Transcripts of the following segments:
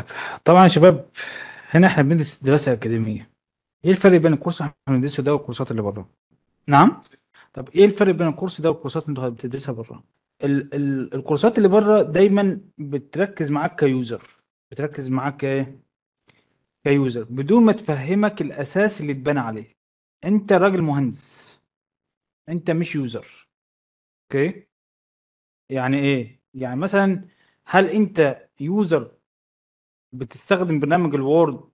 طيب طبعا يا شباب هنا احنا بندرس دراسه اكاديميه ايه الفرق بين الكورس اللي احنا بندرسه ده والكورسات اللي بره نعم طب ايه الفرق بين الكورس ده والكورسات اللي بتدرسها بره ال ال الكورسات اللي بره دايما بتركز معاك كيوزر بتركز معاك ك... إيه؟ كيوزر بدون ما تفهمك الاساس اللي اتبنى عليه انت راجل مهندس انت مش يوزر اوكي يعني ايه يعني مثلا هل انت يوزر بتستخدم برنامج الوورد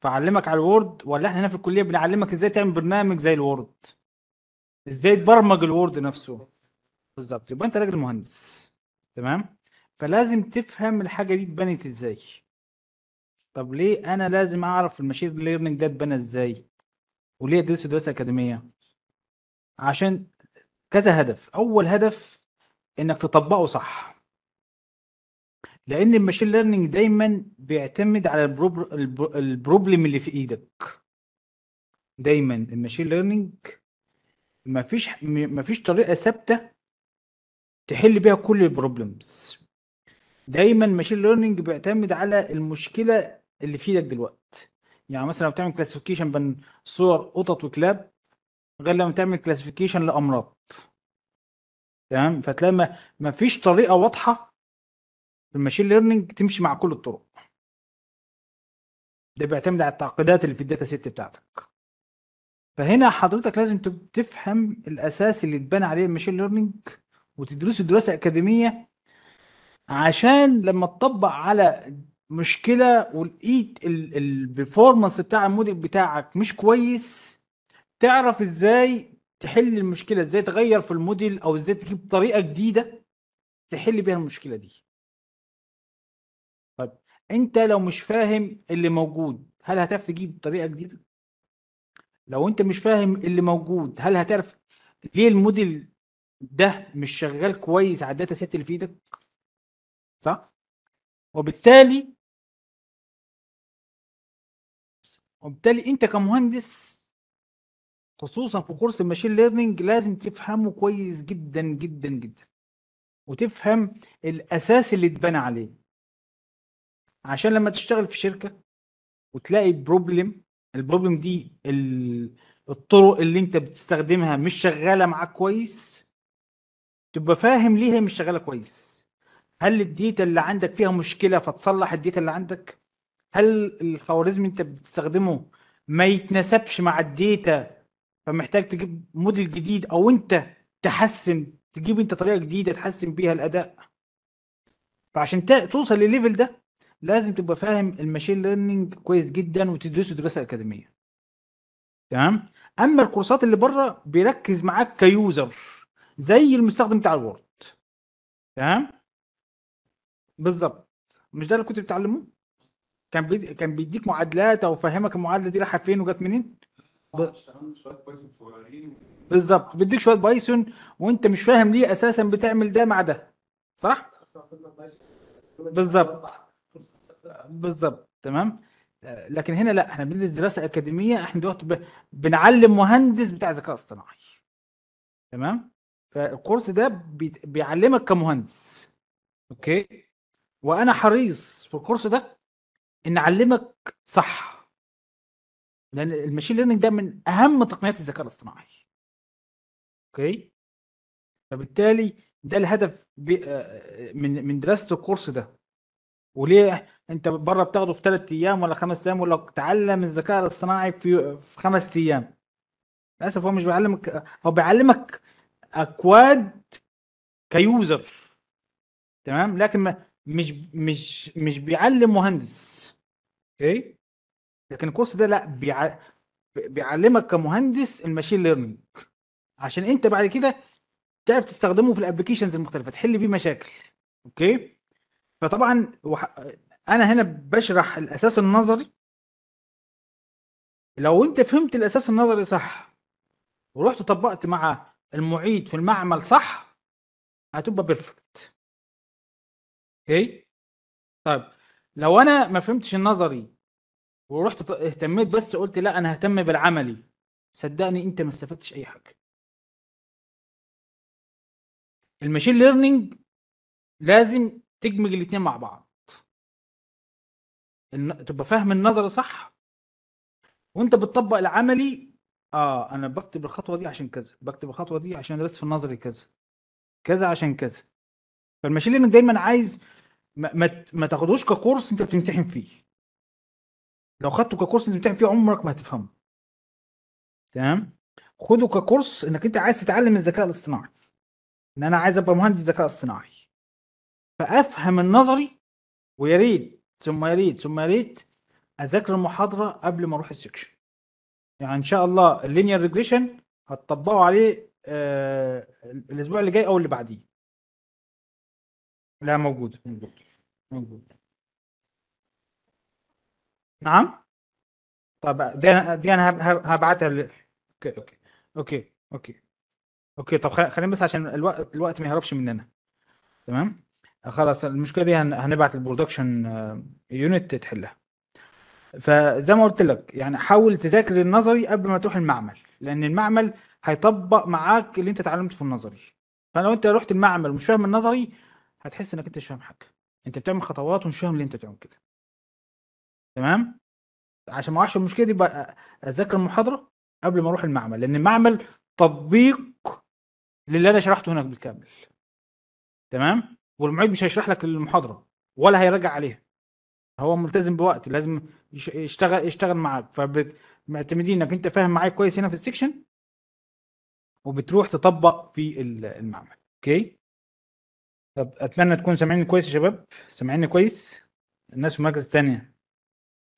فعلمك على الوورد ولا احنا هنا في الكليه بنعلمك ازاي تعمل برنامج زي الوورد ازاي تبرمج الوورد نفسه بالظبط يبقى انت راجل مهندس تمام فلازم تفهم الحاجه دي اتبنت ازاي طب ليه انا لازم اعرف الماشين ليرنينج ده اتبنى ازاي وليه ادرسه دراسه اكاديميه عشان كذا هدف اول هدف انك تطبقه صح لان الماشين ليرنينج دايما بيعتمد على البروبلم اللي في ايدك دايما الماشين ليرنينج مفيش فيش طريقه ثابته تحل بيها كل البروبلمز دايما الماشين ليرنينج بيعتمد على المشكله اللي في ايدك دلوقتي يعني مثلا لو بتعمل كلاسيفيكيشن بين صور قطط وكلاب غير لما تعمل كلاسيفيكيشن لامراض تمام فتلاقي ما فيش طريقه واضحه المشين ليرنينج تمشي مع كل الطرق ده بيعتمد على التعقيدات اللي في الداتا سيت بتاعتك فهنا حضرتك لازم تفهم الاساس اللي اتبنى عليه المشين ليرنينج وتدرسه دراسه اكاديميه عشان لما تطبق على مشكله ولقيت البرفورمانس بتاع الموديل بتاعك مش كويس تعرف ازاي تحل المشكله ازاي تغير في الموديل او ازاي تجيب طريقه جديده تحل بيها المشكله دي انت لو مش فاهم اللي موجود هل هتعرف تجيب طريقه جديده لو انت مش فاهم اللي موجود هل هتعرف ليه الموديل ده مش شغال كويس على الداتا سيت اللي في ايدك صح وبالتالي وبالتالي انت كمهندس خصوصا في كورس الماشين ليرنينج لازم تفهمه كويس جدا جدا جدا وتفهم الاساس اللي اتبنى عليه عشان لما تشتغل في شركه وتلاقي بروبلم البروبلم دي الطرق اللي انت بتستخدمها مش شغاله معاك كويس تبقى فاهم ليه هي مش شغاله كويس هل الديتا اللي عندك فيها مشكله فتصلح الديتا اللي عندك هل الخوارزم انت بتستخدمه ما يتناسبش مع الديتا فمحتاج تجيب موديل جديد او انت تحسن تجيب انت طريقه جديده تحسن بيها الاداء فعشان توصل للليفل ده لازم تبقى فاهم الماشين ليرنينج كويس جدا وتدرسه دراسه اكاديميه تمام اما الكورسات اللي بره بيركز معاك كيوزر زي المستخدم بتاع الوورد تمام بالظبط مش ده اللي كنت بتعلمه كان بيدي... كان بيديك معادلات او فهمك المعادله دي رايحه فين وجت منين ب... بالظبط بيديك شويه بايثون وانت مش فاهم ليه اساسا بتعمل ده مع ده صح بالظبط بالظبط تمام لكن هنا لا احنا بندرس دراسه اكاديميه احنا دلوقتي ب... بنعلم مهندس بتاع ذكاء اصطناعي تمام فالكورس ده بي... بيعلمك كمهندس اوكي وانا حريص في الكورس ده ان اعلمك صح لان المشين ليرنينج ده من اهم تقنيات الذكاء الاصطناعي اوكي فبالتالي ده الهدف آه، من من دراسه الكورس ده وليه انت بره بتاخده في ثلاث ايام ولا خمس ايام ولا تعلم الذكاء الاصطناعي في خمس ايام للاسف هو مش بيعلمك هو بيعلمك اكواد كيوزر تمام لكن ما مش مش مش بيعلم مهندس اوكي لكن الكورس ده لا بيع... بيعلمك كمهندس الماشين ليرنينج عشان انت بعد كده تعرف تستخدمه في الابلكيشنز المختلفه تحل بيه مشاكل اوكي فطبعا انا هنا بشرح الاساس النظري لو انت فهمت الاساس النظري صح ورحت طبقت مع المعيد في المعمل صح هتبقى بيرفكت اوكي طيب لو انا ما فهمتش النظري ورحت اهتميت بس قلت لا انا ههتم بالعملي صدقني انت ما استفدتش اي حاجه الماشين ليرنينج لازم تدمج الاثنين مع بعض إن... تبقى فاهم النظر صح وانت بتطبق العملي اه انا بكتب الخطوه دي عشان كذا بكتب الخطوه دي عشان درست في النظري كذا كذا عشان كذا فالماشين ليرنينج دايما عايز ما, ما, ما تاخدوش ككورس انت بتمتحن فيه لو خدته ككورس انت بتمتحن فيه عمرك ما هتفهمه تمام خده ككورس انك انت عايز تتعلم الذكاء الاصطناعي ان انا عايز ابقى مهندس ذكاء اصطناعي فافهم النظري ويا ريت ثم يا ريت ثم يا ريت اذاكر المحاضره قبل ما اروح السكشن يعني ان شاء الله اللينير ريجريشن هتطبقوا عليه آه، الاسبوع اللي جاي او اللي بعديه لا موجود موجود موجود نعم طب دي انا دي انا هبعتها ل... اوكي اوكي اوكي اوكي اوكي طب خلينا بس عشان الوقت الوقت ما يهربش مننا تمام خلاص المشكله دي هنبعت البرودكشن يونت آه، تحلها فزي ما قلت لك يعني حاول تذاكر النظري قبل ما تروح المعمل لان المعمل هيطبق معاك اللي انت اتعلمته في النظري فلو انت رحت المعمل ومش فاهم النظري هتحس انك انت مش فاهم حاجه انت بتعمل خطوات ومش فاهم اللي انت بتعمل كده تمام عشان ما اعرفش المشكله دي بقى اذاكر المحاضره قبل ما اروح المعمل لان المعمل تطبيق للي انا شرحته هناك بالكامل تمام والمعيد مش هيشرح لك المحاضره ولا هيراجع عليها هو ملتزم بوقت لازم يشتغل يشتغل معاك فمعتمدين انك انت فاهم معايا كويس هنا في السكشن وبتروح تطبق في المعمل اوكي طب اتمنى تكون سامعيني كويس يا شباب سامعيني كويس الناس في المركز الثانيه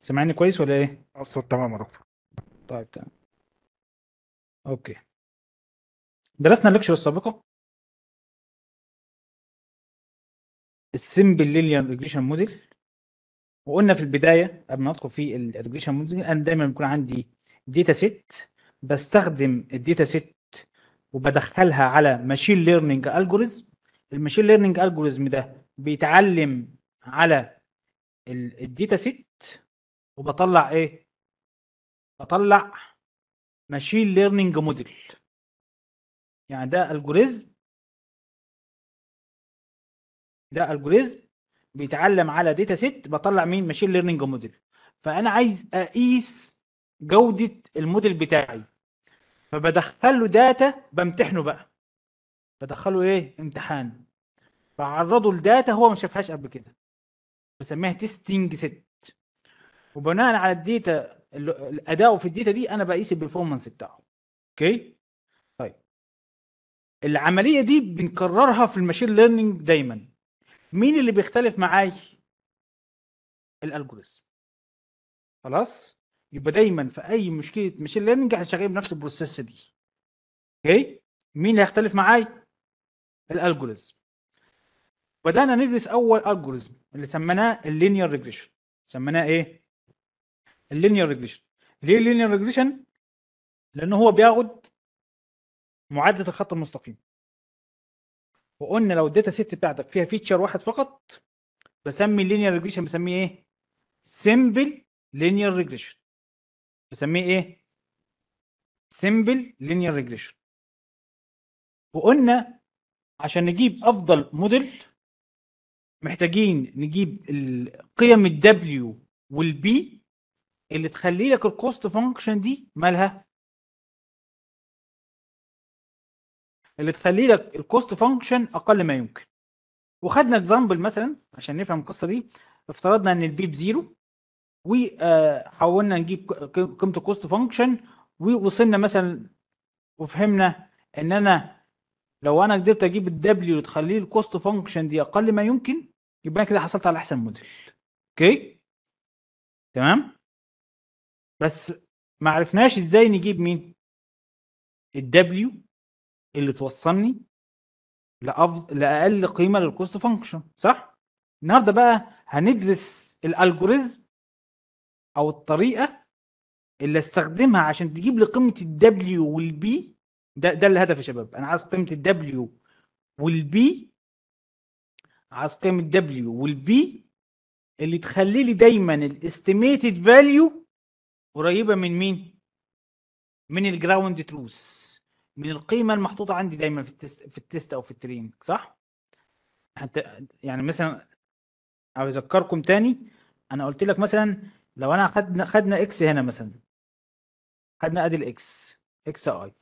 سامعيني كويس ولا ايه الصوت تمام يا دكتور طيب تمام اوكي درسنا اللكشر السابقه السمبل ليليان ريجريشن موديل وقلنا في البدايه قبل ما ادخل في الريجريشن موديل انا دايما بيكون عندي داتا سيت بستخدم الداتا سيت وبدخلها على ماشين ليرنينج الجوريزم الماشين ليرنينج الجوريزم ده بيتعلم على الداتا سيت وبطلع ايه بطلع ماشين ليرنينج موديل يعني ده الجوريزم ده الجوريزم بيتعلم على داتا سيت بطلع مين ماشين ليرنينج موديل فانا عايز اقيس جوده الموديل بتاعي فبدخل له داتا بمتحنه بقى بدخله ايه امتحان بعرضه لداتا هو ما شافهاش قبل كده بسميها تيستينج سيت وبناء على الداتا اداؤه في الداتا دي انا بقيس البرفورمانس بتاعه اوكي طيب العمليه دي بنكررها في الماشين ليرنينج دايما مين اللي بيختلف معاي الالجوريزم خلاص يبقى دايما في اي مشكله ماشين ليرننج احنا شغالين بنفس البروسيس دي اوكي مين هيختلف معاي الالجوريزم بدانا ندرس اول الجوريزم اللي سميناه اللينير ريجريشن سميناه ايه اللينير ريجريشن ليه اللينير ريجريشن لان هو بياخد معادله الخط المستقيم وقلنا لو الداتا سيت بتاعتك فيها فيتشر واحد فقط بسمي اللينير ريجريشن بسميه ايه؟ سمبل لينير ريجريشن بسميه ايه؟ سمبل لينير ريجريشن وقلنا عشان نجيب افضل موديل محتاجين نجيب قيم الدبليو والبي اللي تخلي لك الكوست فانكشن دي مالها اللي تخلي لك الكوست فانكشن اقل ما يمكن وخدنا اكزامبل مثلا عشان نفهم القصه دي افترضنا ان البي 0 وحاولنا آه، نجيب قيمه الكوست فانكشن ووصلنا مثلا وفهمنا ان انا لو انا قدرت اجيب الدبليو وتخلي الكوست فانكشن دي اقل ما يمكن يبقى انا كده حصلت على احسن موديل اوكي تمام بس ما عرفناش ازاي نجيب مين الدبليو اللي توصلني لأفض... لاقل قيمه للكوست فانكشن صح النهارده بقى هندرس الالجوريزم او الطريقه اللي استخدمها عشان تجيب لي قيمه الدبليو والبي ده ده الهدف يا شباب انا عايز قيمه الدبليو والبي عايز قيمه الدبليو والبي اللي تخلي لي دايما الاستيميتد فاليو قريبه من مين من الجراوند تروث من القيمه المحطوطه عندي دايما في التست في التست او في التريم صح حتى يعني مثلا عاوز اذكركم تاني انا قلت لك مثلا لو انا خدنا خدنا اكس هنا مثلا خدنا ادي الاكس اكس اي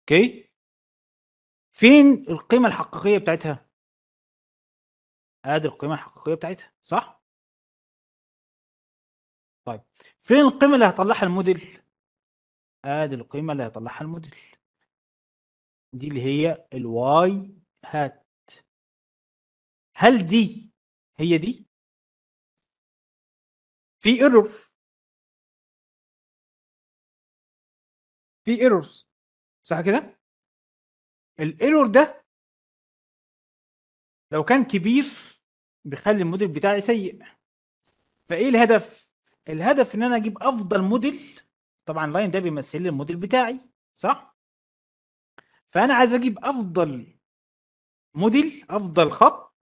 اوكي فين القيمه الحقيقيه بتاعتها ادي القيمه الحقيقيه بتاعتها صح طيب فين القيمه اللي هطلعها الموديل ادي القيمه اللي هيطلعها الموديل دي اللي هي الواي هات هل دي هي دي في ايرور في ايرورز صح كده الايرور ده لو كان كبير بيخلي الموديل بتاعي سيء فايه الهدف الهدف ان انا اجيب افضل موديل طبعا اللاين ده بيمثل لي الموديل بتاعي صح فانا عايز اجيب افضل موديل افضل خط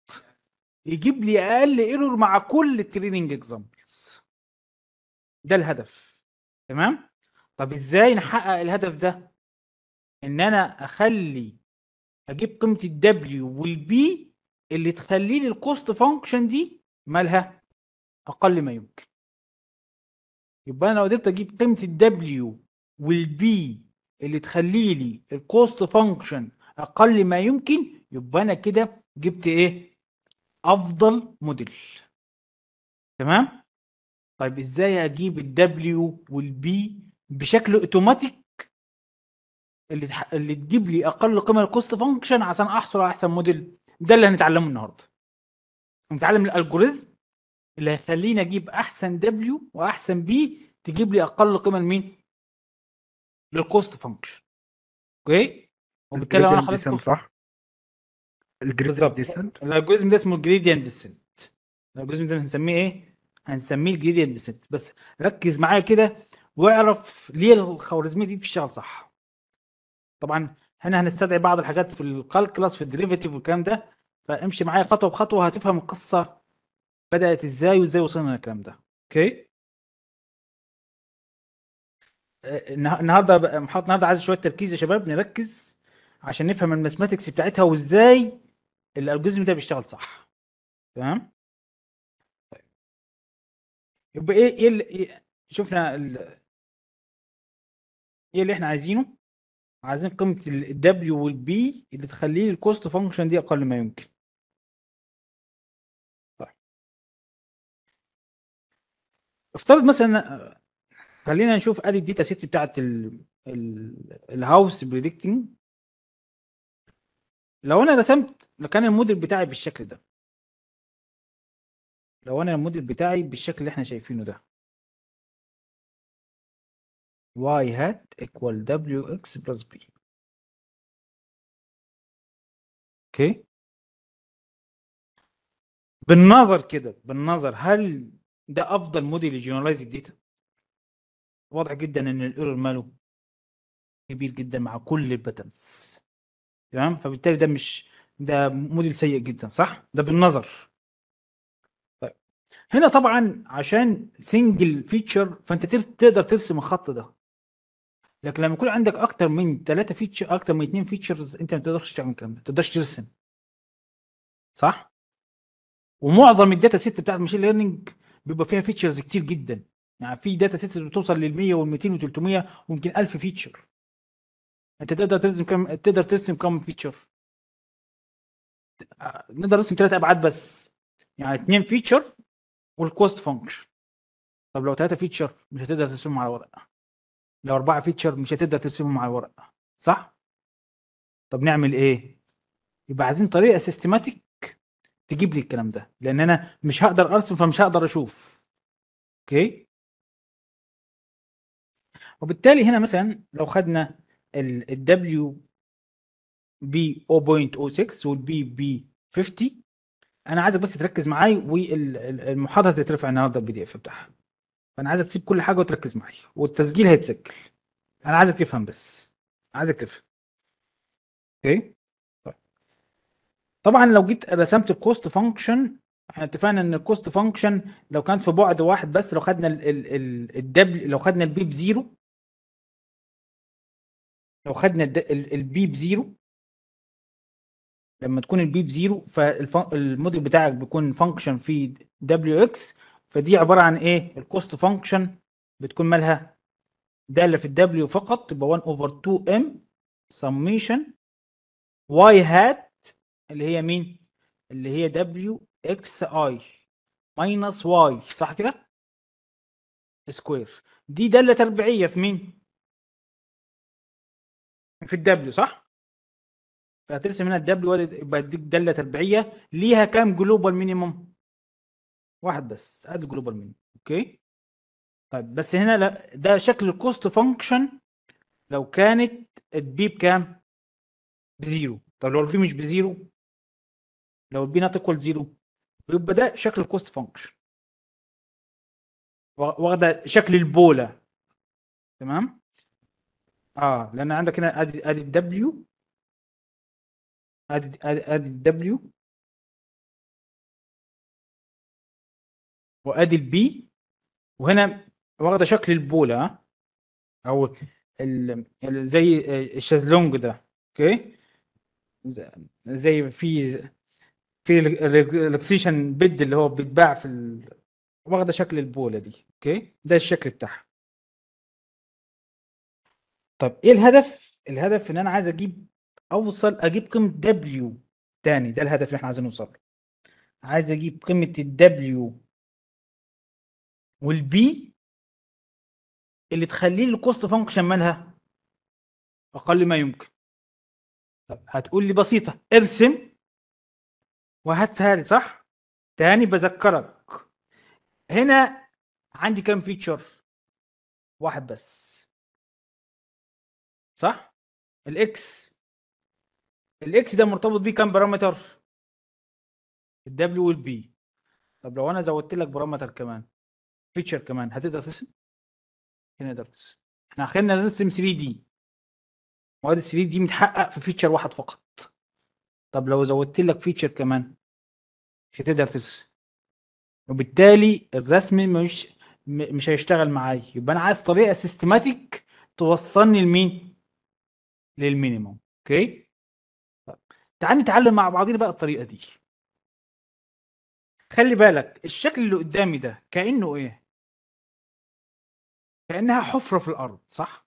يجيب لي اقل ايرور مع كل التريننج اكزامبلز ده الهدف تمام طب ازاي نحقق الهدف ده ان انا اخلي اجيب قيمه الدبليو والبي اللي تخلي لي الكوست فانكشن دي مالها اقل ما يمكن يبقى انا لو قدرت اجيب قيمه الدبليو والبي اللي تخلي لي الكوست فانكشن اقل ما يمكن يبقى انا كده جبت ايه افضل موديل تمام طيب ازاي اجيب الدبليو والبي بشكل اوتوماتيك اللي تح... اللي تجيب لي اقل قيمه الكوست فانكشن عشان احصل على احسن موديل ده اللي هنتعلمه النهارده هنتعلم الالجوريزم اللي هيخليني اجيب احسن دبليو واحسن بي تجيب لي اقل قيمه لمين للكوست فانكشن اوكي وبالتالي انا خلاص صح الجريديان الالجوريزم ده اسمه جريدينت ديسنت الالجوريزم ده هنسميه ايه؟ هنسميه جريدينت ديسنت بس ركز معايا كده واعرف ليه الخوارزميه دي بتشتغل صح طبعا هنا هنستدعي بعض الحاجات في الكالكلاس في الديريفيتيف والكلام ده فامشي معايا خطوه بخطوه هتفهم القصه بدات ازاي وازاي وصلنا للكلام ده اوكي النهارده محاضره النهارده عايز شويه تركيز يا شباب نركز عشان نفهم الماثماتكس بتاعتها وازاي الالجوريزم ده بيشتغل صح تمام طيب يبقى ايه ايه, ايه شفنا ال... ايه اللي احنا عايزينه عايزين قيمه ال W وال B اللي تخليه الكوست فانكشن دي اقل ما يمكن طيب افترض مثلا خلينا نشوف ادي الداتا سيت بتاعت الهاوس بريدكتنج لو انا رسمت كان الموديل بتاعي بالشكل ده لو انا الموديل بتاعي بالشكل اللي احنا شايفينه ده y hat equal wx plus b اوكي بالنظر كده بالنظر هل ده افضل موديل لجنرالايز الداتا واضح جدا ان الايرور ماله كبير جدا مع كل الباترنز تمام فبالتالي ده مش ده موديل سيء جدا صح ده بالنظر طيب هنا طبعا عشان سنجل فيتشر فانت تقدر ترسم الخط ده لكن لما يكون عندك اكتر من ثلاثه فيتشر اكتر من اثنين فيتشرز انت ما تقدرش تعمل الكلام ده ما تقدرش ترسم صح ومعظم الداتا سيت بتاعت الماشين ليرنينج بيبقى فيها فيتشرز كتير جدا يعني في داتا سيتس بتوصل لل 100 وال 200 وال 300 ويمكن 1000 فيتشر انت تقدر ترسم كم تقدر ترسم كم فيتشر آه، نقدر نرسم ثلاث ابعاد بس يعني اثنين فيتشر والكوست فانكشن طب لو ثلاثه فيتشر مش هتقدر ترسمهم على ورقه لو اربعه فيتشر مش هتقدر ترسمهم على ورقه صح طب نعمل ايه يبقى عايزين طريقه سيستماتيك تجيب لي الكلام ده لان انا مش هقدر ارسم فمش هقدر اشوف اوكي وبالتالي هنا مثلا لو خدنا ال W B 0.06 وال B B 50 انا عايزك بس تركز معاي والمحاضره هتترفع النهارده البي دي اف بتاعها فانا عايزك تسيب كل حاجه وتركز معايا والتسجيل هيتسجل انا عايزك تفهم بس عايزك تفهم اوكي طيب. طبعا لو جيت رسمت الكوست فانكشن احنا اتفقنا ان الكوست فانكشن لو كانت في بعد واحد بس لو خدنا ال ال ال لو خدنا البي بزيرو لو خدنا البيب زيرو لما تكون البيب زيرو فالموديل بتاعك بيكون فانكشن في دبليو اكس فدي عباره عن ايه الكوست فانكشن بتكون مالها داله في الدبليو فقط تبقى 1 اوفر 2 ام سميشن واي هات اللي هي مين اللي هي دبليو اكس اي ماينس واي صح كده سكوير دي داله تربيعيه في مين في الدبليو صح؟ فترسم هنا الدبليو يبقى اديك داله تربيعيه ليها كام جلوبال مينيموم؟ واحد بس ادي جلوبال مينيموم اوكي؟ طيب بس هنا لا ده شكل الكوست فانكشن لو كانت البي بكام؟ بزيرو طب لو البي مش بزيرو لو البي نوت ايكوال زيرو يبقى ده شكل الكوست فانكشن واخده شكل البوله تمام؟ اه لان عندك هنا ادي ادي دبليو ادي ادي ادي الدبليو وادي البي وهنا واخده شكل البوله او ال... ال... زي الشازلونج ده اوكي زي في في الاكسيشن بيد اللي هو بيتباع في ال... واخده شكل البوله دي اوكي ده الشكل بتاعها طب ايه الهدف الهدف ان انا عايز اجيب اوصل اجيب قيمه دبليو تاني ده الهدف اللي احنا عايزين نوصل له عايز اجيب قيمه الدبليو والبي اللي لي الكوست فانكشن مالها اقل ما يمكن طب هتقول لي بسيطه ارسم وهاتها لي صح تاني بذكرك هنا عندي كام فيتشر واحد بس صح الاكس الاكس ده مرتبط بيه كام بارامتر الدبليو والبي طب لو انا زودت لك بارامتر كمان فيتشر كمان هتقدر ترسم هنا تقدر ترسم احنا خلينا نرسم 3 دي مواد ال 3 دي متحقق في فيتشر واحد فقط طب لو زودت لك فيتشر كمان مش هتقدر ترسم وبالتالي الرسم مش مش هيشتغل معايا يبقى انا عايز طريقه سيستماتيك توصلني لمين للمينيموم اوكي طيب. تعال نتعلم مع بعضنا بقى الطريقه دي خلي بالك الشكل اللي قدامي ده كانه ايه كانها حفره في الارض صح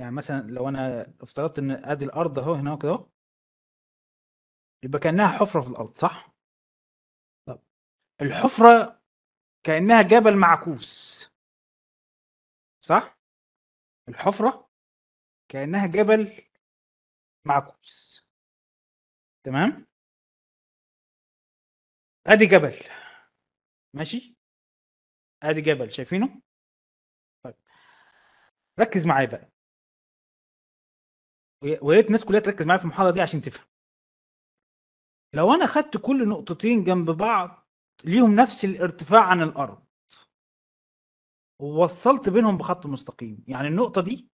يعني مثلا لو انا افترضت ان ادي الارض اهو هنا كده يبقى كانها حفره في الارض صح طب الحفره كانها جبل معكوس صح الحفره كأنها جبل معكوس تمام ادي جبل ماشي ادي جبل شايفينه طيب ركز معايا بقى ويا ريت الناس كلها تركز معايا في المحاضره دي عشان تفهم لو انا خدت كل نقطتين جنب بعض ليهم نفس الارتفاع عن الارض ووصلت بينهم بخط مستقيم يعني النقطه دي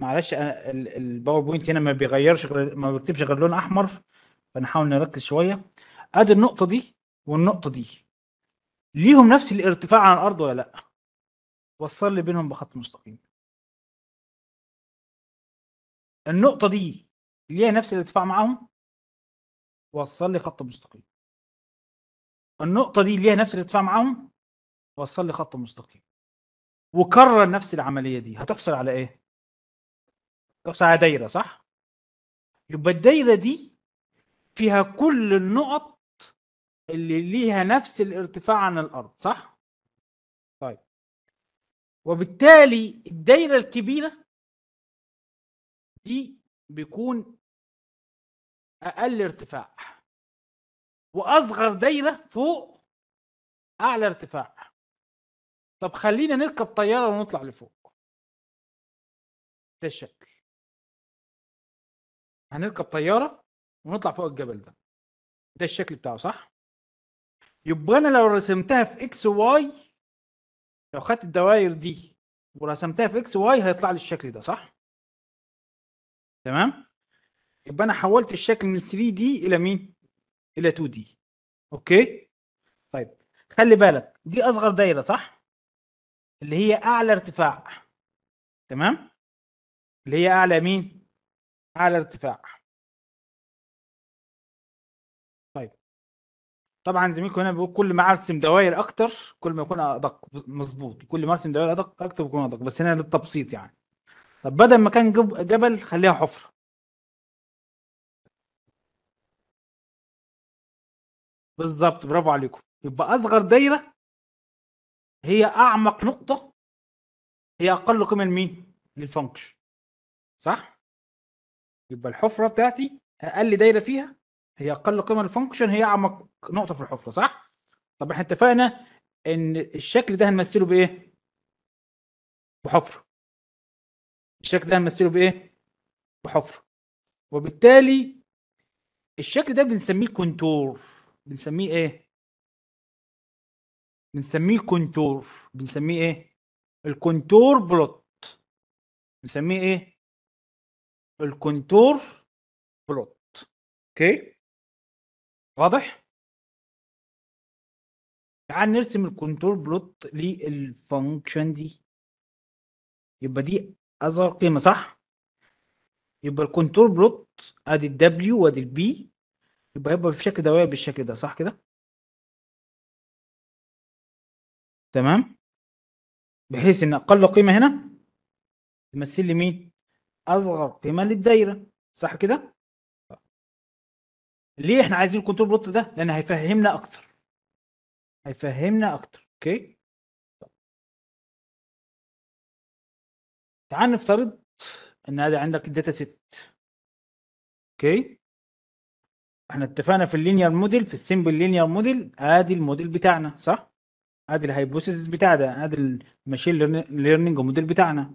معلش الباوربوينت هنا ما بيغيرش غير ما بكتبش غير لون احمر فنحاول نركز شويه ادي النقطه دي والنقطه دي ليهم نفس الارتفاع عن الارض ولا لا وصل لي بينهم بخط مستقيم النقطه دي ليها نفس الارتفاع معاهم وصل لي خط مستقيم النقطه دي ليها نفس الارتفاع معاهم وصل لي خط مستقيم وكرر نفس العمليه دي هتحصل على ايه تقصد على دايره صح؟ يبقى الدايره دي فيها كل النقط اللي ليها نفس الارتفاع عن الارض صح؟ طيب وبالتالي الدايره الكبيره دي بيكون اقل ارتفاع واصغر دايره فوق اعلى ارتفاع طب خلينا نركب طياره ونطلع لفوق ده الشكل هنركب طياره ونطلع فوق الجبل ده ده الشكل بتاعه صح يبقى انا لو رسمتها في اكس واي لو خدت الدوائر دي ورسمتها في اكس واي هيطلع لي الشكل ده صح تمام يبقى انا حولت الشكل من 3 دي الى مين الى 2 دي اوكي طيب خلي بالك دي اصغر دايره صح اللي هي اعلى ارتفاع تمام اللي هي اعلى مين على ارتفاع طيب طبعا زميلكم هنا بيقول كل ما ارسم دوائر اكتر كل ما يكون ادق مظبوط كل ما ارسم دوائر ادق اكتر بيكون ادق بس هنا للتبسيط يعني طب بدل ما كان جبل خليها حفره بالظبط برافو عليكم يبقى اصغر دايره هي اعمق نقطه هي اقل قيمه لمين للفانكشن صح يبقى الحفره بتاعتي اقل دايره فيها هي اقل قيمه للفانكشن هي اعمق نقطه في الحفره صح طب احنا اتفقنا ان الشكل ده هنمثله بايه بحفره الشكل ده هنمثله بايه بحفره وبالتالي الشكل ده بنسميه كونتور بنسميه ايه بنسميه كونتور بنسميه ايه الكونتور بلوت بنسميه ايه الكونتور بلوت اوكي واضح تعال نرسم الكونتور بلوت للفانكشن دي يبقى دي اصغر قيمه صح يبقى الكونتور بلوت ادي الدبليو وادي البي يبقى يبقى بشكل دوائر بالشكل ده صح كده تمام بحيث ان اقل قيمه هنا تمثل لي مين اصغر قيمه للدايره صح كده ليه احنا عايزين الكنترول بلوت ده لان هيفهمنا اكتر هيفهمنا اكتر اوكي تعال نفترض ان هذا عندك الداتا ست اوكي احنا اتفقنا في اللينير موديل في السيمبل لينير موديل ادي الموديل بتاعنا صح ادي بتاع بتاعنا ادي الماشين ليرنينج موديل بتاعنا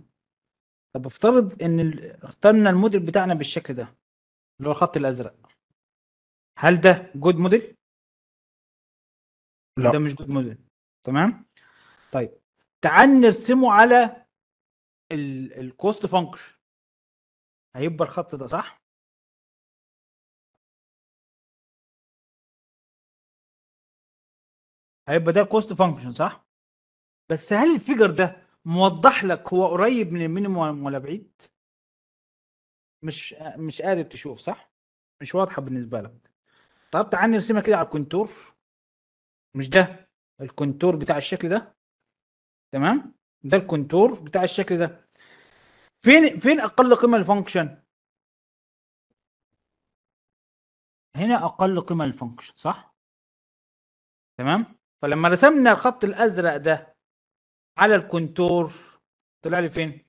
طب افترض ان اخترنا الموديل بتاعنا بالشكل ده اللي هو الخط الازرق هل ده جود موديل؟ لا ده مش جود موديل تمام طيب تعال نرسمه على الكوست فانكشن هيبقى الخط ده صح؟ هيبقى ده الكوست فانكشن صح؟ بس هل الفيجر ده موضح لك هو قريب من المينيموم ولا بعيد مش مش قادر تشوف صح مش واضحه بالنسبه لك طب تعال نرسمها كده على الكونتور مش ده الكونتور بتاع الشكل ده تمام ده الكونتور بتاع الشكل ده فين فين اقل قيمه الفانكشن هنا اقل قيمه الفانكشن صح تمام فلما رسمنا الخط الازرق ده على الكونتور طلع لي فين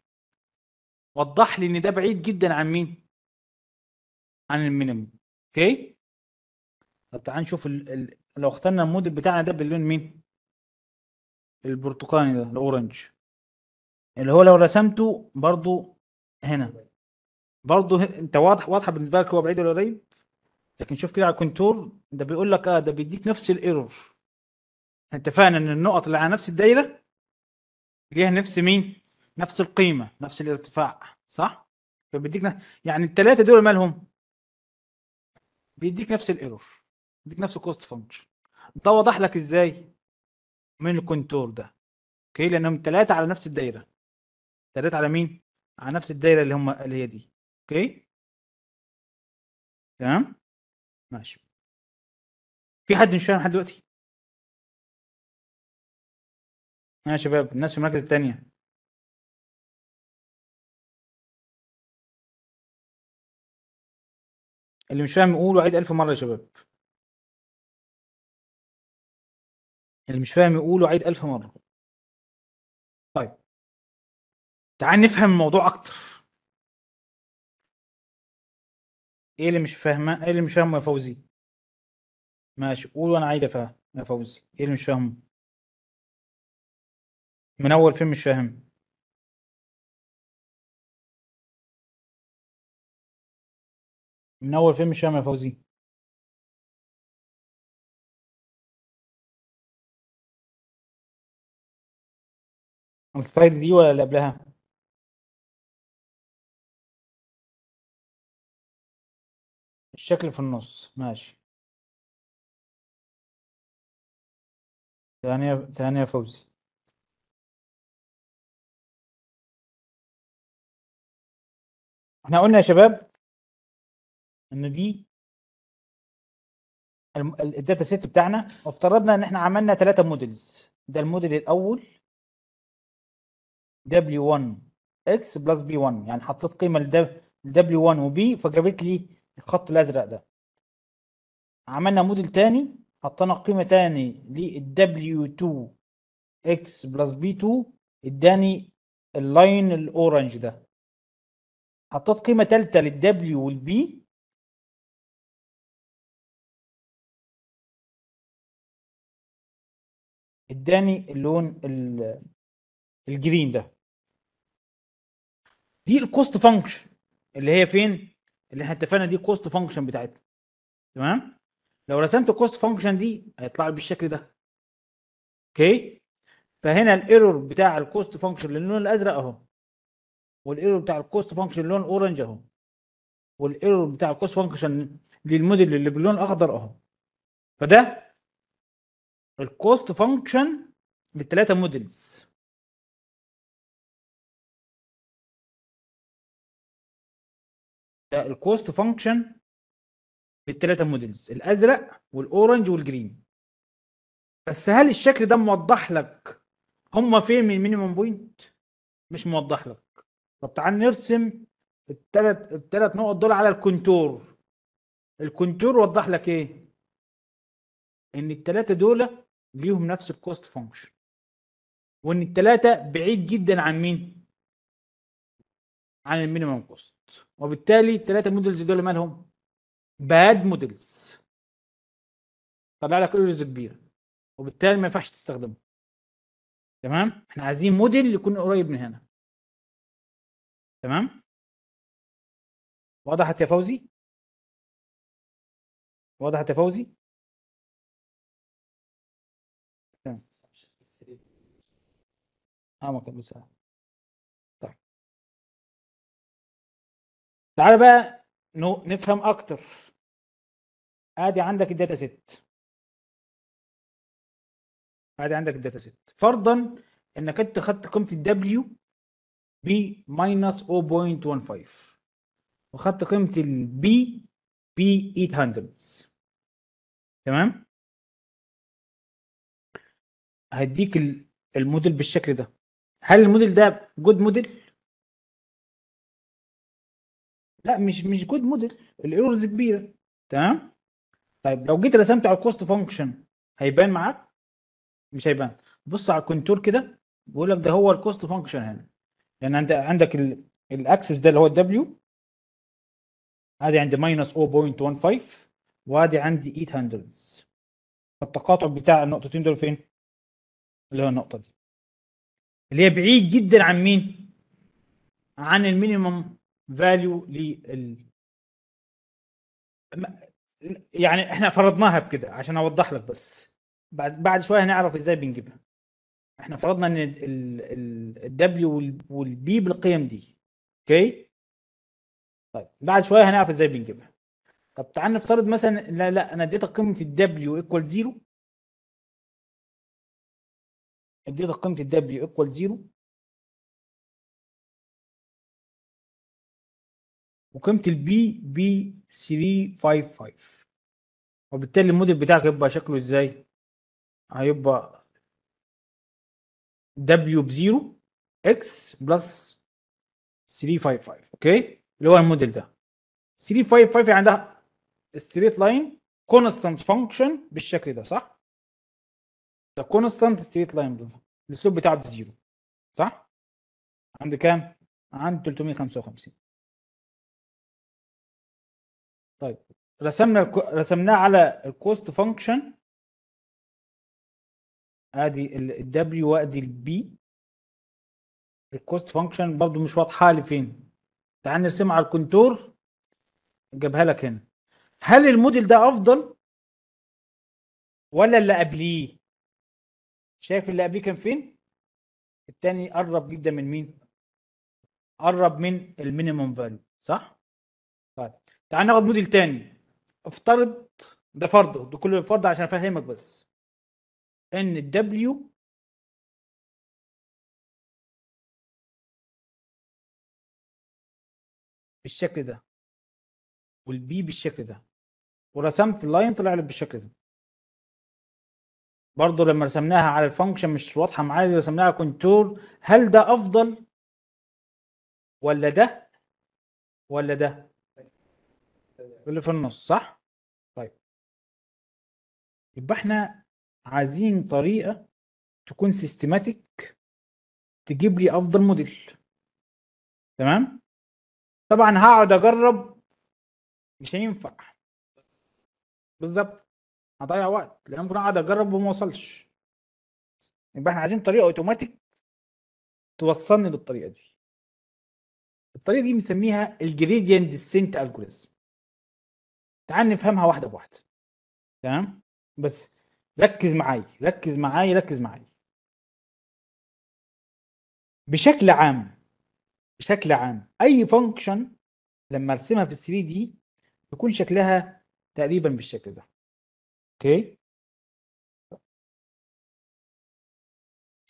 وضح لي ان ده بعيد جدا عن مين عن المينيمم اوكي طب تعال نشوف ال... ال... لو اخترنا الموديل بتاعنا ده باللون مين البرتقالي ده الاورنج اللي هو لو رسمته برضو هنا برضو هنا. انت واضح واضحه بالنسبه لك هو بعيد ولا قريب لكن شوف كده على الكونتور ده بيقول لك اه ده بيديك نفس الايرور اتفقنا ان النقط اللي على نفس الدايره ليها نفس مين نفس القيمه نفس الارتفاع صح فبيديك يعني الثلاثه دول مالهم بيديك نفس الايرور بيديك نفس الكوست فانكشن ده واضح لك ازاي من الكونتور ده اوكي لانهم الثلاثه على نفس الدايره الثلاثه على مين على نفس الدايره اللي هم اللي هي دي اوكي تمام ماشي في حد مش فاهم لحد دلوقتي يا شباب الناس في المركز الثانية اللي مش فاهم يقول عيد ألف مرة يا شباب اللي مش فاهم يقول عيد ألف مرة طيب تعال نفهم الموضوع أكتر إيه اللي مش فاهمه إيه اللي مش فاهمه يا فوزي ماشي قول وأنا عايز أفهم يا فوزي إيه اللي مش فاهمه من اول فيلم مش فاهم من اول فيلم مش فاهم يا فوزي السلايد دي ولا اللي قبلها الشكل في النص ماشي ثانية ثانية فوزي احنا قلنا يا شباب ان دي الداتا سيت بتاعنا وافترضنا ان احنا عملنا ثلاثه موديلز ده الموديل الاول W1 X بلس B1 يعني حطيت قيمه ل 1 وبي فجابت لي الخط الازرق ده عملنا موديل تاني حطينا قيمه تاني لل 2 X بلس B2 اداني اللاين الاورنج ده حطيت قيمه ثالثه للدبليو والبي اداني اللون الجرين ده دي الكوست فانكشن اللي هي فين اللي احنا اتفقنا دي الكوست فانكشن بتاعتنا تمام لو رسمت الكوست فانكشن دي هيطلع لي بالشكل ده اوكي فهنا الايرور بتاع الكوست فانكشن للون الازرق اهو والايرور بتاع الكوست فانكشن لون اورنج اهو والايرور بتاع الكوست فانكشن للموديل اللي باللون اخضر اهو فده الكوست فانكشن للثلاثه موديلز ده الكوست فانكشن للثلاثه موديلز الازرق والاورنج والجرين بس هل الشكل ده موضح لك هما فين من المينيمم بوينت مش موضح لك طب تعال نرسم الثلاث الثلاث نقط دول على الكونتور الكونتور وضح لك ايه ان الثلاثه دول ليهم نفس الكوست فانكشن وان الثلاثه بعيد جدا عن مين عن المينيمم كوست وبالتالي الثلاثه مودلز دول مالهم باد مودلز طلع لك ايرورز كبيره وبالتالي ما ينفعش تستخدمه تمام احنا عايزين موديل يكون قريب من هنا تمام وضحت يا فوزي وضحت يا فوزي تمام آه، بس طيب تعال بقى نفهم اكتر ادي عندك الداتا ست ادي عندك الداتا ست فرضا انك انت خدت قيمه الدبليو ب ماينس 0.15 وخدت قيمه البي بي 800 تمام هديك الموديل بالشكل ده هل الموديل ده جود موديل لا مش مش جود موديل الايرورز كبيره تمام طيب لو جيت رسمته على الكوست فانكشن هيبان معاك مش هيبان بص على الكونتور كده بيقول لك ده هو الكوست فانكشن هنا لان انت عندك الاكسس ده اللي هو الدبليو هذه عندي ماينس 0.15 وهذه عندي 800 هاندلز فالتقاطع بتاع النقطتين دول فين؟ اللي هو النقطه دي اللي هي بعيد جدا عن مين؟ عن المينيمم فاليو لل يعني احنا فرضناها بكده عشان اوضح لك بس بعد بعد شويه هنعرف ازاي بنجيبها احنا فرضنا ان الدبليو والبي بالقيم دي اوكي طيب بعد شويه هنعرف ازاي بنجيبها طب تعال نفترض مثلا لا لا انا اديتك قيمه الدبليو ايكوال زيرو اديتك قيمه الدبليو ايكوال زيرو وقيمه البي بي 355 وبالتالي الموديل بتاعك يبقى شكله ازاي هيبقى دبليو بزيرو اكس بلس 355 اوكي اللي هو الموديل ده 355 عندها ستريت لاين كونستانت فانكشن بالشكل ده صح؟ ده كونستانت ستريت لاين الاسلوب بتاعه بزيرو صح؟ عند كام؟ عند 355 طيب رسمنا رسمناه على الكوست فانكشن ادي الدبليو وادي البي الكوست فانكشن برضو مش واضحه لي فين تعال نرسم على الكونتور جابها لك هنا هل الموديل ده افضل ولا اللي قبليه شايف اللي قبليه كان فين التاني قرب جدا من مين قرب من المينيموم فاليو صح طيب تعال ناخد موديل تاني افترض ده فرضه ده كله فرض عشان افهمك بس ان الدبليو بالشكل ده والبي بالشكل ده ورسمت اللاين طلع لي بالشكل ده برضه لما رسمناها على الفانكشن مش واضحه معايا رسمناها كونتور هل ده افضل ولا ده ولا ده اللي في النص صح طيب يبقى احنا عايزين طريقة تكون سيستماتيك تجيب لي افضل موديل تمام طبعا هقعد اجرب مش هينفع بالظبط هضيع وقت لان ممكن اقعد اجرب وما اوصلش يبقى احنا عايزين طريقه اوتوماتيك توصلني للطريقه دي الطريقه دي بنسميها الجريدينت ديسنت الجوريزم تعال نفهمها واحده بواحده تمام بس ركز معي ركز معي ركز معي بشكل عام بشكل عام اي فانكشن لما ارسمها في ال 3 دي بيكون شكلها تقريبا بالشكل ده اوكي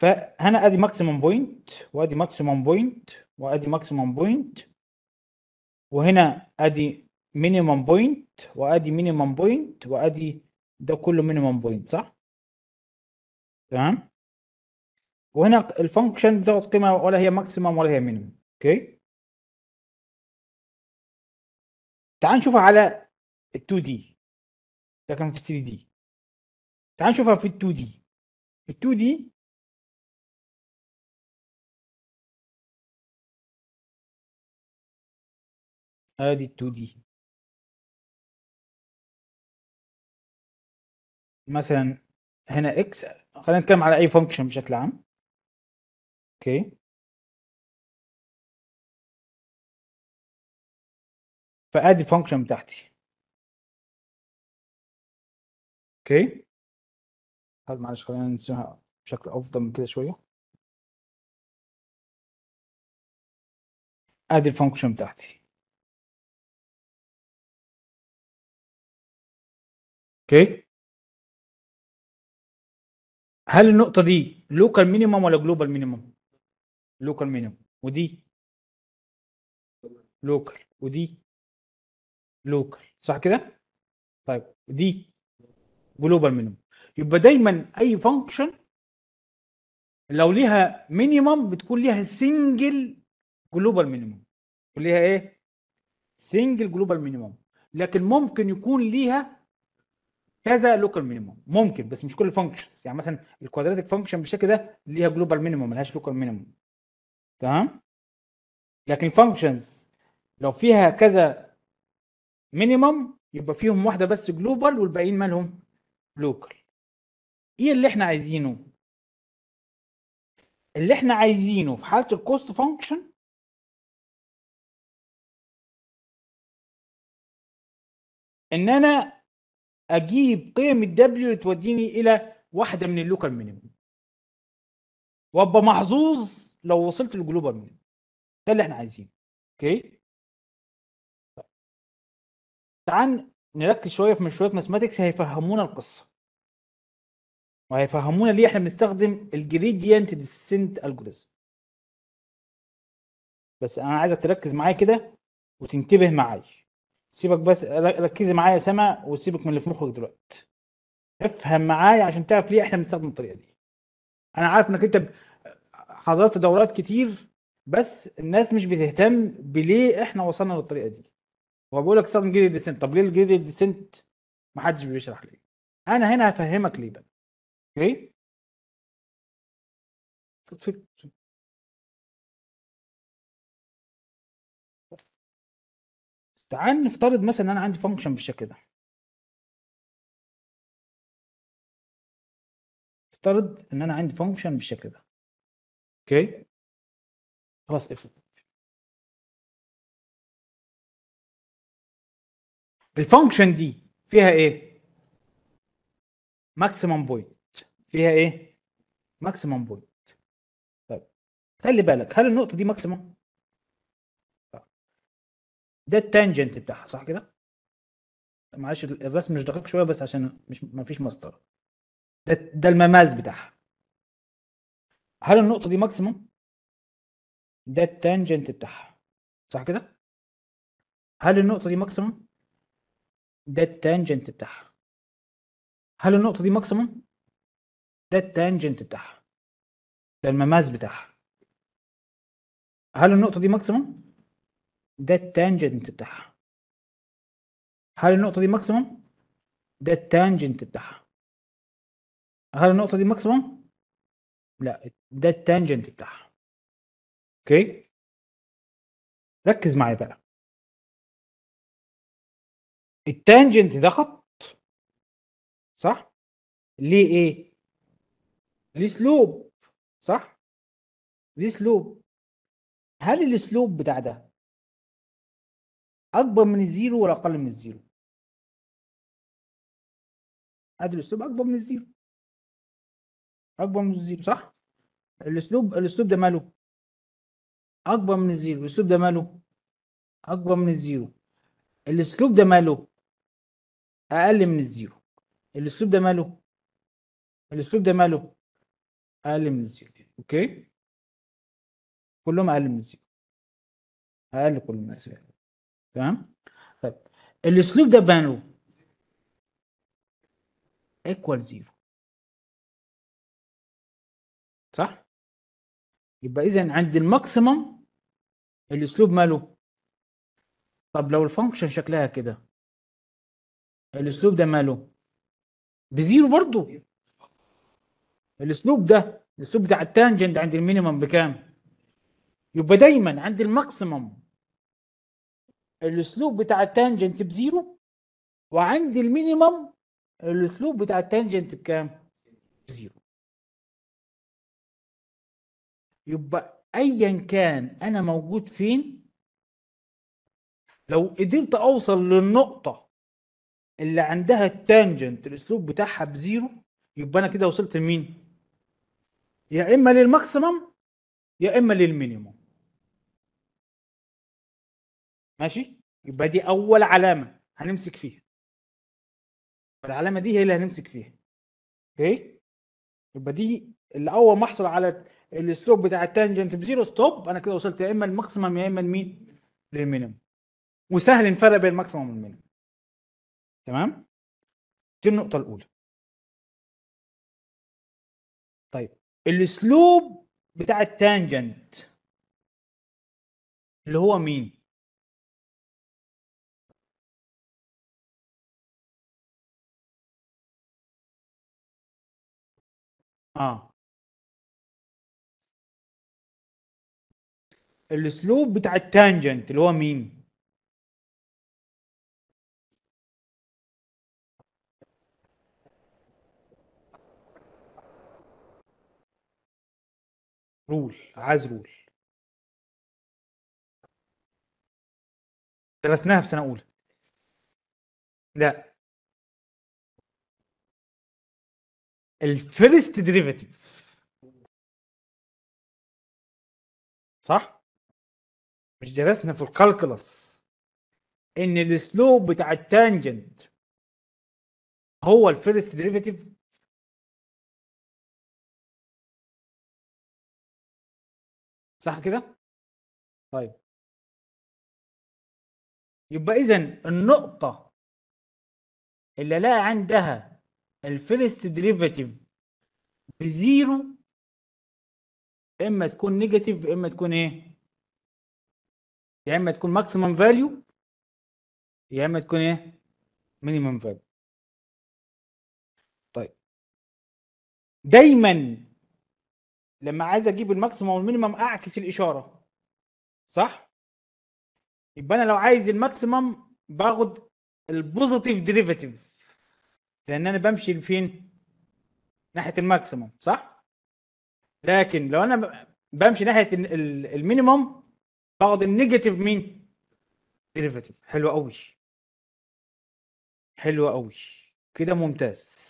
فهنا ادي ماكسيمم بوينت وادي ماكسيمم بوينت وادي ماكسيمم بوينت وهنا ادي مينيمم بوينت وادي مينيمم بوينت وادي ده كله مينيمم بوينت صح تمام وهنا الفانكشن بتاخد قيمه ولا هي ماكسيمم ولا هي مينيمم اوكي تعال نشوفها على ال 2 دي ده كان في 3 دي تعال نشوفها في ال 2 دي في ال 2 دي ادي ال 2 دي مثلا هنا اكس خلينا نتكلم على اي فانكشن بشكل عام اوكي فادي الفانكشن بتاعتي اوكي طب معلش خلينا نرسمها بشكل افضل من كده شويه ادي الفانكشن بتاعتي اوكي هل النقطه دي لوكال مينيمم ولا جلوبال مينيمم لوكال مينيمم ودي لوكال ودي لوكال صح كده طيب دي جلوبال مينيمم يبقى دايما اي فانكشن لو ليها مينيمم بتكون ليها سنجل جلوبال مينيمم ليها ايه سنجل جلوبال مينيمم لكن ممكن يكون ليها كذا لوكال مينيموم ممكن بس مش كل الفانكشنز يعني مثلا الكوادراتيك فانكشن بالشكل ده ليها جلوبال مينيموم ملهاش لوكال مينيموم تمام لكن الفانكشنز لو فيها كذا مينيموم يبقى فيهم واحده بس جلوبال والباقيين مالهم لوكال ايه اللي احنا عايزينه اللي احنا عايزينه في حاله الكوست فانكشن ان انا اجيب قيم الدبليو اللي توديني الى واحده من اللوكال مينيمم وابقى محظوظ لو وصلت للجلوبال مينيمم ده اللي احنا عايزينه اوكي تعال نركز شويه في مشروعات ماثماتكس هيفهمونا القصه وهيفهمونا ليه احنا بنستخدم الجريديانت ديسنت الجوريزم بس انا عايزك تركز معايا كده وتنتبه معايا سيبك بس ركزي معايا سما وسيبك من اللي في مخك دلوقتي افهم معايا عشان تعرف ليه احنا بنستخدم الطريقه دي انا عارف انك انت حضرت دورات كتير بس الناس مش بتهتم بليه احنا وصلنا للطريقه دي وبقول لك استخدم جريد ديسنت طب ليه الجريد ديسنت ما حدش بيشرح لي انا هنا هفهمك ليه بقى اوكي تطفي تعال نفترض مثلا ان انا عندي فانكشن بالشكل ده افترض ان انا عندي فانكشن بالشكل ده اوكي خلاص افرض الفانكشن دي فيها ايه ماكسيمم بوينت فيها ايه ماكسيمم بوينت طيب خلي بالك هل النقطه دي ماكسيمم ده التانجنت بتاعها صح كده؟ معلش الرسم مش دقيق شويه بس عشان مش مفيش مسطره ده ده المماز بتاعها هل النقطه دي ماكسيموم؟ ده التانجنت بتاعها صح كده؟ هل النقطه دي ماكسيموم؟ ده التانجنت بتاعها هل النقطه دي ماكسيموم؟ ده التانجنت بتاعها ده المماس بتاعها هل النقطه دي ماكسيموم؟ ده التانجنت بتاعها هل النقطة دي ماكسيمم؟ ده التانجنت بتاعها هل النقطة دي ماكسيمم؟ لا ده التانجنت بتاعها اوكي ركز معايا بقى التانجنت ده خط صح؟ ليه ايه؟ ليه سلوب صح؟ ليه سلوب هل السلوب بتاع ده اكبر من الزيرو ولا اقل من الزيرو ادي الاسلوب اكبر من الزيرو اكبر من الزيرو صح الاسلوب الاسلوب ده ماله اكبر من الزيرو الاسلوب ده ماله اكبر من الزيرو الاسلوب ده ماله اقل من الزيرو الاسلوب ده ماله الاسلوب ده ماله اقل من الزيرو اوكي كلهم اقل من الزيرو اقل كل من الزيرو تمام طيب الاسلوب ده بانو ايكوال زيرو صح يبقى اذا عند الماكسيمم الاسلوب ماله طب لو الفانكشن شكلها كده الاسلوب ده ماله بزيرو برضو الاسلوب ده الاسلوب بتاع التانجنت عند المينيمم بكام يبقى دايما عند الماكسيمم الاسلوب بتاع التانجنت بزيرو وعندي المينيمم الاسلوب بتاع التانجنت بكام؟ بزيرو يبقى ايا كان انا موجود فين لو قدرت اوصل للنقطه اللي عندها التانجنت الاسلوب بتاعها بزيرو يبقى انا كده وصلت لمين؟ يا اما للماكسيمم يا اما للمينيموم ماشي يبقى دي اول علامه هنمسك فيها العلامه دي هي اللي هنمسك فيها اوكي يبقى دي اللي اول ما احصل على الستوب بتاع التانجنت بزيرو ستوب انا كده وصلت يا اما الماكسيمم يا اما لمين للمينيم وسهل نفرق بين الماكسيمم والمينيم تمام دي النقطه الاولى طيب السلوب بتاع التانجنت اللي هو مين آه. الاسلوب بتاع التانجنت اللي هو مين رول عايز رول درسناها في سنه اولى لا الفيرست ديريفيتيف صح مش درسنا في الكالكولس ان السلوب بتاع التانجنت هو الفيرست ديريفيتيف صح كده طيب يبقى اذا النقطه اللي لا عندها الفيرست ديريفاتيف بزيرو اما تكون نيجاتيف اما تكون ايه يا اما تكون ماكسيمم فاليو يا اما تكون ايه مينيمم فاليو طيب دايما لما عايز اجيب الماكسيمم والمينيمم اعكس الاشاره صح يبقى انا لو عايز الماكسيمم باخد البوزيتيف ديريفاتيف لان انا بمشي فين ناحيه الماكسيموم صح لكن لو انا بمشي ناحيه المينيموم باخد النيجاتيف مين ديريفاتيف حلو قوي حلو قوي كده ممتاز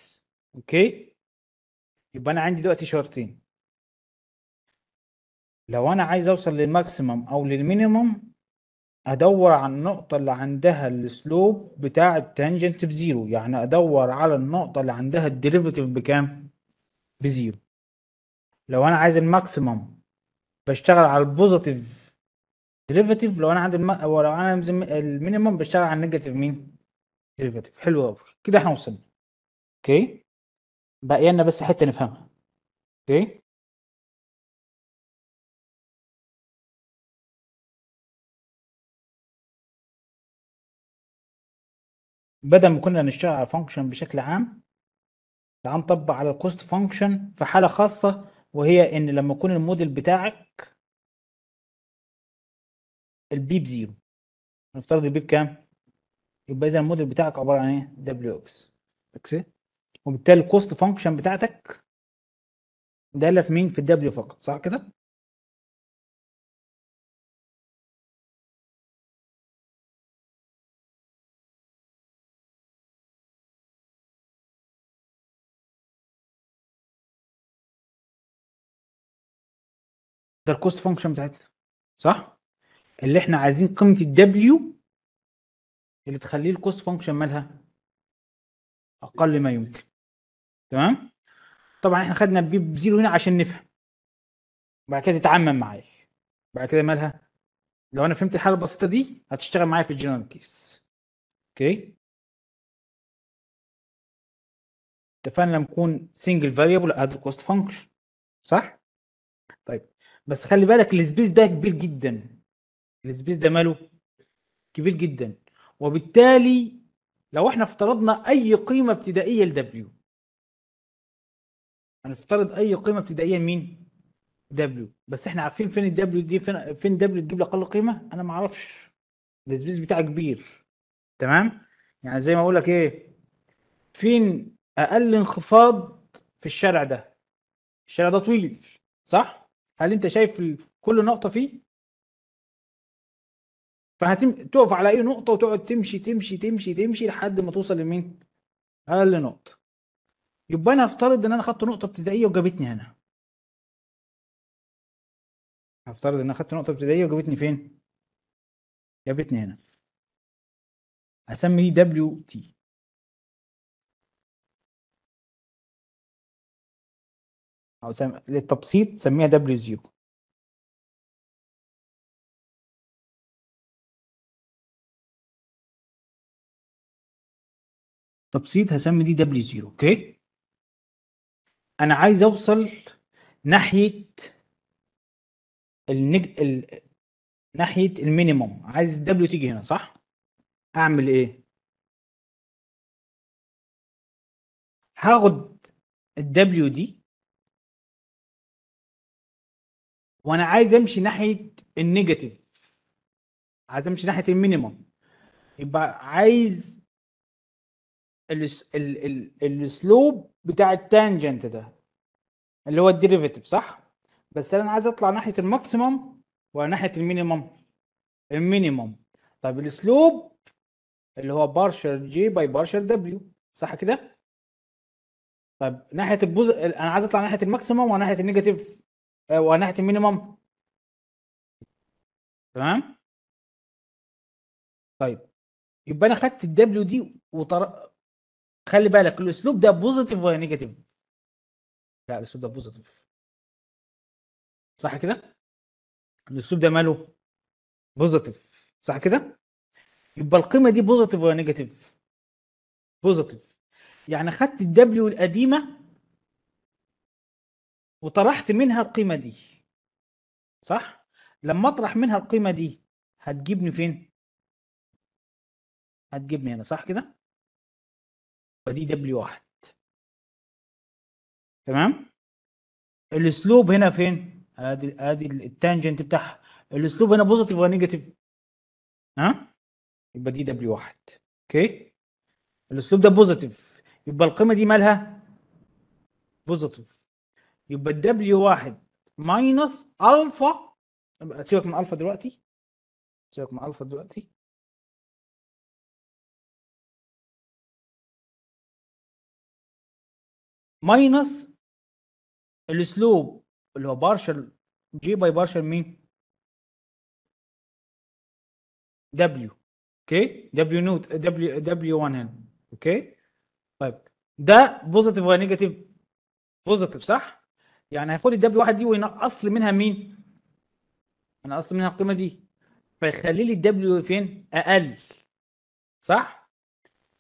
اوكي يبقى انا عندي دلوقتي شرطين لو انا عايز اوصل للماكسيمم او للمينيموم ادور على النقطة اللي عندها السلوب بتاع التانجنت بزيرو يعني ادور على النقطة اللي عندها الديريفيتيف بكام بزيرو لو انا عايز الماكسيمم بشتغل على البوزيتيف ديريفيتيف لو انا عندي الم... ولو انا المينيمم بشتغل على النيجاتيف مين ديريفيتيف حلو قوي كده احنا وصلنا اوكي بقينا لنا بس حتة نفهمها اوكي بدل ما كنا نشتغل على فانكشن بشكل عام تعال نطبق على الكوست فانكشن في حاله خاصه وهي ان لما يكون الموديل بتاعك البيب زيرو نفترض البيب كام يبقى اذا الموديل بتاعك عباره عن ايه دبليو اكس اكس وبالتالي الكوست فانكشن بتاعتك اللي في مين في الدبليو فقط صح كده ده الكوست فانكشن بتاعتنا صح اللي احنا عايزين قيمه الدبليو اللي تخليه الكوست فانكشن مالها اقل ما يمكن تمام طبعا احنا خدنا البي بزيرو هنا عشان نفهم بعد كده تتعمم معايا بعد كده مالها لو انا فهمت الحاله البسيطه دي هتشتغل معايا في الجنرال كيس اوكي اتفقنا لما يكون سنجل فاريبل اد كوست فانكشن صح طيب بس خلي بالك السبيس ده كبير جدا السبيس ده ماله كبير جدا وبالتالي لو احنا افترضنا اي قيمه ابتدائيه لدبليو هنفترض اي قيمه ابتدائيه لمين دبليو بس احنا عارفين فين الدبليو دي فين فين دبليو تجيب لي اقل قيمه انا ما اعرفش السبيس بتاعه كبير تمام يعني زي ما اقول لك ايه فين اقل انخفاض في الشارع ده الشارع ده طويل صح هل انت شايف كل نقطه فيه فهتم تقف على اي نقطه وتقعد تمشي تمشي تمشي تمشي لحد ما توصل لمين اقل نقطه يبقى انا هفترض ان انا خدت نقطه ابتدائيه وجابتني هنا هفترض ان انا خدت نقطه ابتدائيه وجابتني فين جابتني هنا اسمي دبليو تي او سم... للتبسيط سميها دبليو زيرو تبسيط هسمي دي دبليو زيرو اوكي انا عايز اوصل ناحيه النج... ال... ناحيه المينيموم عايز الدبليو تيجي هنا صح اعمل ايه هاخد الدبليو دي وانا عايز امشي ناحيه النيجاتيف عايز امشي ناحيه المينيموم يبقى عايز الاسلوب بتاع التانجنت ده اللي هو الديريفيتيف صح بس انا عايز اطلع ناحيه الماكسيمم ولا ناحيه المينيموم؟ المينيموم طيب الاسلوب اللي هو بارشل جي باي بارشل دبليو صح كده طيب ناحيه البوز انا عايز اطلع ناحيه الماكسيمم ولا ناحيه النيجاتيف آه، وناحيه المينيمم تمام طيب يبقى انا خدت الدبليو دي وطر... خلي بالك الاسلوب ده بوزيتيف ولا نيجاتيف لا الاسلوب ده بوزيتيف صح كده الاسلوب ده ماله بوزيتيف صح كده يبقى القيمه دي بوزيتيف ولا نيجاتيف بوزيتيف يعني خدت الدبليو القديمه وطرحت منها القيمه دي صح لما اطرح منها القيمه دي هتجيبني فين هتجيبني هنا صح كده ودي دبليو واحد تمام الاسلوب هنا فين ادي ادي التانجنت بتاعها الاسلوب هنا بوزيتيف ولا نيجاتيف ها يبقى دي دبليو واحد اوكي الاسلوب ده بوزيتيف يبقى القيمه دي مالها بوزيتيف يبقى الدبليو واحد ماينس الفا سيبك من الفا دلوقتي سيبك من الفا دلوقتي ماينس الاسلوب اللي هو بارشل جي باي بارشل مين دبليو اوكي دبليو نوت دبليو دبليو 1 هنا اوكي طيب ده بوزيتيف ولا نيجاتيف بوزيتيف صح يعني هياخد الدبليو واحد دي وينقص لي منها مين؟ ينقص لي منها القيمه دي فيخلي لي الدبليو فين؟ اقل صح؟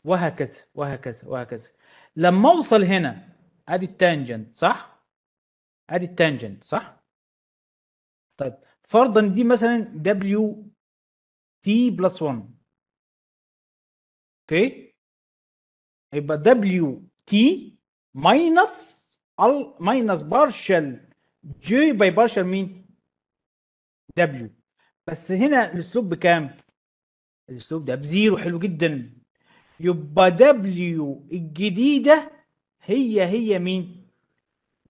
وهكذا وهكذا وهكذا لما اوصل هنا ادي التانجنت صح؟ ادي التانجنت صح؟ طيب فرضا دي مثلا دبليو تي بلس 1 اوكي يبقى دبليو تي ماينس ال ماينس بارشل جي باي بارشل مين؟ دبليو بس هنا الاسلوب بكام؟ الاسلوب ده بزيرو حلو جدا يبقى دبليو الجديده هي هي مين؟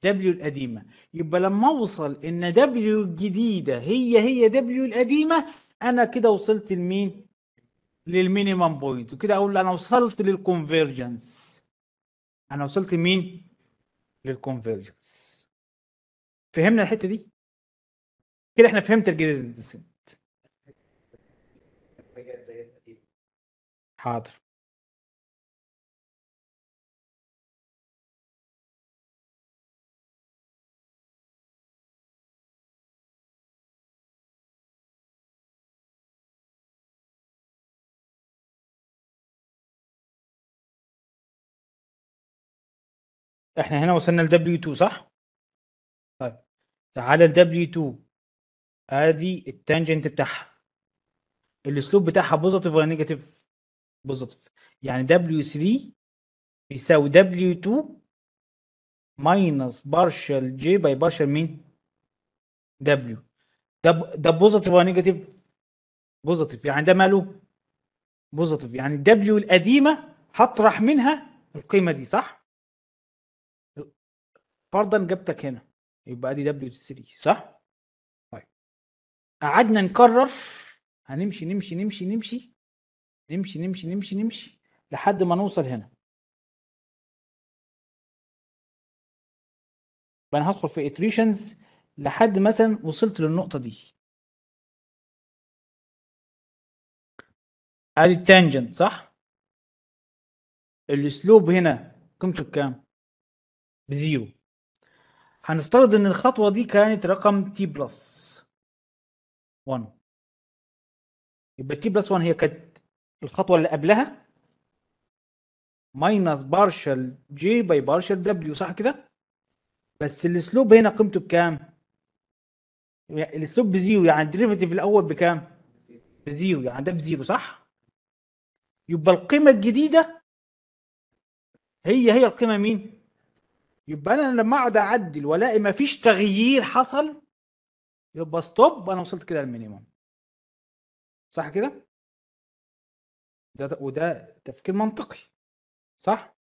دبليو القديمه يبقى لما اوصل ان دبليو الجديده هي هي دبليو القديمه انا كده وصلت لمين؟ للمينيمم بوينت وكده اقول انا وصلت للكونفيرجنس انا وصلت لمين؟ للكونفرجنس فهمنا الحته دي كده احنا فهمت الجديد حاضر احنا هنا وصلنا ل W2 صح؟ طيب تعالى ال W2 ادي التانجنت بتاعها السلوب بتاعها بوزيتيف ولا نيجاتيف؟ بوزيتيف يعني W3 بيساوي W2 ماينس بارشل J باي بارشل مين؟ W ده ده بوزيتيف ولا نيجاتيف؟ بوزيتيف يعني ده ماله؟ بوزيتيف يعني W القديمه هطرح منها القيمه دي صح؟ فرضا جابتك هنا يبقى ادي دبليو 3 صح؟ طيب قعدنا نكرر هنمشي نمشي نمشي نمشي نمشي نمشي نمشي نمشي لحد ما نوصل هنا يبقى انا هدخل في اتريشنز لحد مثلا وصلت للنقطه دي ادي التانجنت صح السلوب هنا قيمته بكام بزيرو هنفترض ان الخطوة دي كانت رقم تي بلس 1 يبقى تي بلس 1 هي كانت الخطوة اللي قبلها ماينس بارشل جي باي بارشل دبليو صح كده؟ بس السلوب هنا قيمته بكام؟ يعني السلوب بزيرو يعني الديريفيتيف الاول بكام؟ بزيرو يعني ده بزيرو صح؟ يبقى القيمة الجديدة هي هي القيمة مين؟ يبقى انا لما اقعد اعدل والاقي مفيش تغيير حصل يبقى ستوب انا وصلت كده للمينيموم صح كده ده وده تفكير منطقي صح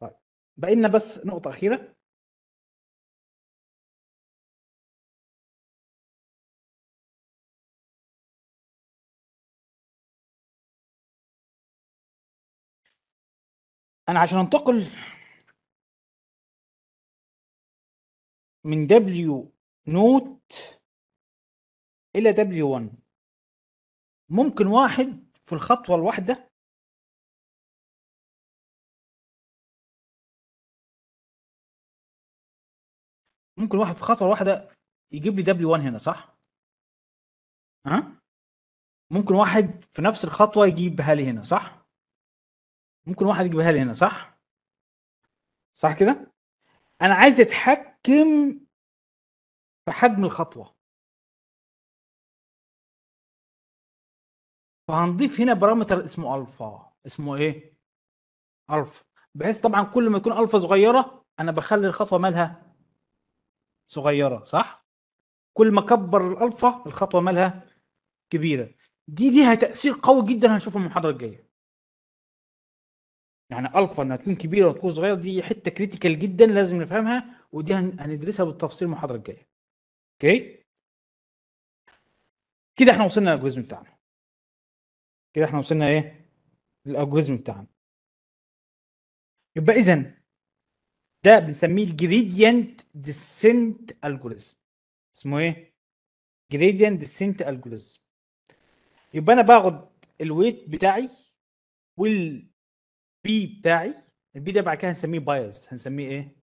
طيب بقى لنا بس نقطه اخيره انا عشان انتقل من دبليو نوت الي دبليو W1 ممكن واحد في الخطوة الواحدة ممكن واحد في خطوة واحدة يجيب لي دبليو 1 هنا صح؟ ها؟ ممكن واحد في نفس الخطوة يجيبها لي هنا صح؟ ممكن واحد يجيبها لي هنا صح؟ صح كده؟ أنا عايز أتحكم متحكم في حجم الخطوه فهنضيف هنا بارامتر اسمه الفا اسمه ايه الفا بحيث طبعا كل ما يكون الفا صغيره انا بخلي الخطوه مالها صغيره صح كل ما كبر الالفا الخطوه مالها كبيره دي ليها تاثير قوي جدا هنشوفه المحاضره الجايه يعني الفا انها تكون كبيره وتكون صغيره دي حته كريتيكال جدا لازم نفهمها ودي هندرسها بالتفصيل المحاضره الجايه اوكي كده احنا وصلنا للالجوريزم بتاعنا كده احنا وصلنا ايه للالجوريزم بتاعنا يبقى اذا ده بنسميه الجريدينت ديسنت الجوريزم اسمه ايه جريدينت ديسنت الجوريزم يبقى انا باخد الويت بتاعي وال البي بتاعي البي ده بعد كده هنسميه بايز هنسميه ايه؟